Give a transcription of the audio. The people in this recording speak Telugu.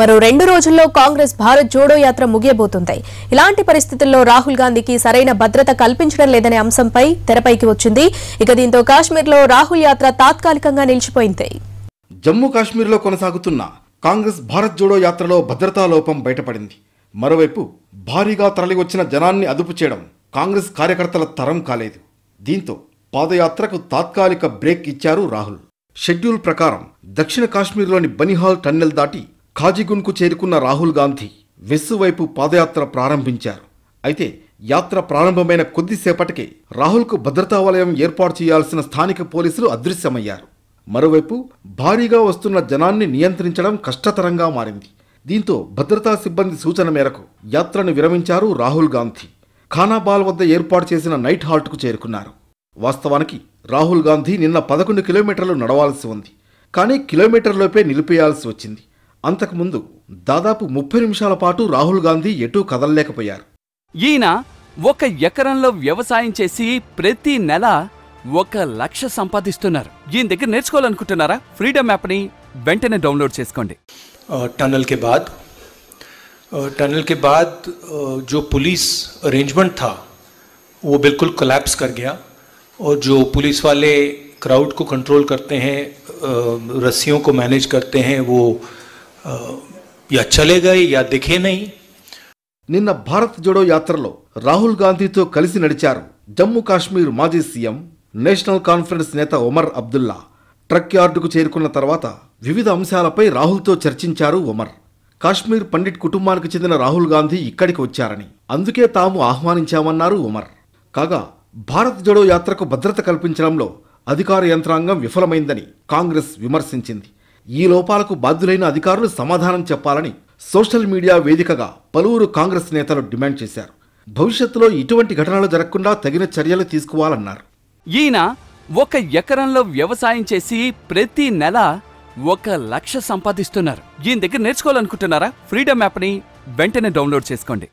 మరో రెండు రోజుల్లో కాంగ్రెస్ భారత్ జోడో యాత్ర ముగియబోతుంది ఇలాంటి పరిస్థితుల్లో రాహుల్ గాంధీకి సరైన భద్రత కల్పించడం లేదనే అంశంపై తెరపైకి వచ్చింది ఇక దీంతో కాశ్మీర్లో రాహుల్ యాత్ర తాత్కాలికంగా నిలిచిపోయింది జమ్మూ కాశ్మీర్లో కొనసాగుతున్న కాంగ్రెస్ భారత్ జోడో యాత్రలో భద్రతా లోపం బయటపడింది మరోవైపు భారీగా తరలివచ్చిన జనాన్ని అదుపు చేయడం కాంగ్రెస్ కార్యకర్తల తరం కాలేదు దీంతో పాదయాత్రకు తాత్కాలిక బ్రేక్ ఇచ్చారు రాహుల్ షెడ్యూల్ ప్రకారం దక్షిణ కాశ్మీర్లోని బనిహాల్ టన్నెల్ దాటి కాజిగుండ్కు చేరుకున్న రాహుల్ గాంధీ వెస్సు వైపు పాదయాత్ర ప్రారంభించారు అయితే యాత్ర ప్రారంభమైన కొద్దిసేపటికే రాహుల్కు భద్రతా వలయం ఏర్పాటు చేయాల్సిన స్థానిక పోలీసులు అదృశ్యమయ్యారు మరోవైపు భారీగా వస్తున్న జనాన్ని నియంత్రించడం కష్టతరంగా మారింది దీంతో భద్రతా సిబ్బంది సూచన మేరకు యాత్రను విరమించారు రాహుల్ గాంధీ ఖానాబాల్ వద్ద ఏర్పాటు చేసిన నైట్ హాల్ట్కు చేరుకున్నారు వాస్తవానికి రాహుల్ గాంధీ నిన్న పదకొండు కిలోమీటర్లు నడవాల్సి ఉంది కానీ కిలోమీటర్లోపే నిలిపేయాల్సి వచ్చింది అంతకుముందు దాదాపు 30 నిమిషాల పాటు రాహుల్ గాంధీ ఎటు కదలలేకపోయారు. వీన ఒక ఎకరం లో వ్యాపారం చేసి ప్రతి నెల ఒక లక్ష సంపాదిస్తున్నారు. వీన్ దగ్గర నేర్చుకోవాలనుకుంటే ఫ్రీడమ్ యాప్ ని వెంటనే డౌన్లోడ్ చేసుకోండి. టన్నల్ కే బాద్ టన్నల్ కే బాద్ जो पुलिस अरेंजमेंट था वो बिल्कुल कोलैप्स कर गया और जो पुलिस वाले क्राउड को कंट्रोल करते हैं रस्सियों को मैनेज करते हैं वो యా చలేగా యా దిఖే నిన్న భారత్ జోడో యాత్రలో రాహుల్ గాంధీతో కలిసి నడిచారు జమ్మూ కాశ్మీర్ మాజీ సీఎం నేషనల్ కాన్ఫరెన్స్ నేత ఒమర్ అబ్దుల్లా ట్రక్ యార్డుకు చేరుకున్న తర్వాత వివిధ అంశాలపై రాహుల్తో చర్చించారు ఒమర్ కాశ్మీర్ పండిట్ కుటుంబానికి చెందిన రాహుల్ గాంధీ ఇక్కడికి వచ్చారని అందుకే తాము ఆహ్వానించామన్నారు ఉమర్ కాగా భారత్ జోడో యాత్రకు భద్రత కల్పించడంలో అధికార యంత్రాంగం విఫలమైందని కాంగ్రెస్ విమర్శించింది ఈ లోపాలకు బాధ్యులైన అధికారులు సమాధానం చెప్పాలని సోషల్ మీడియా వేదికగా పలువురు కాంగ్రెస్ నేతలు డిమాండ్ చేశారు భవిష్యత్తులో ఇటువంటి ఘటనలు జరగకుండా తగిన చర్యలు తీసుకోవాలన్నారు ఈయన ఒక ఎకరంలో వ్యవసాయం చేసి ప్రతి నెల ఒక లక్ష సంపాదిస్తున్నారు ఈయన దగ్గర నేర్చుకోవాలనుకుంటున్నారా ఫ్రీడమ్ యాప్ని వెంటనే డౌన్లోడ్ చేసుకోండి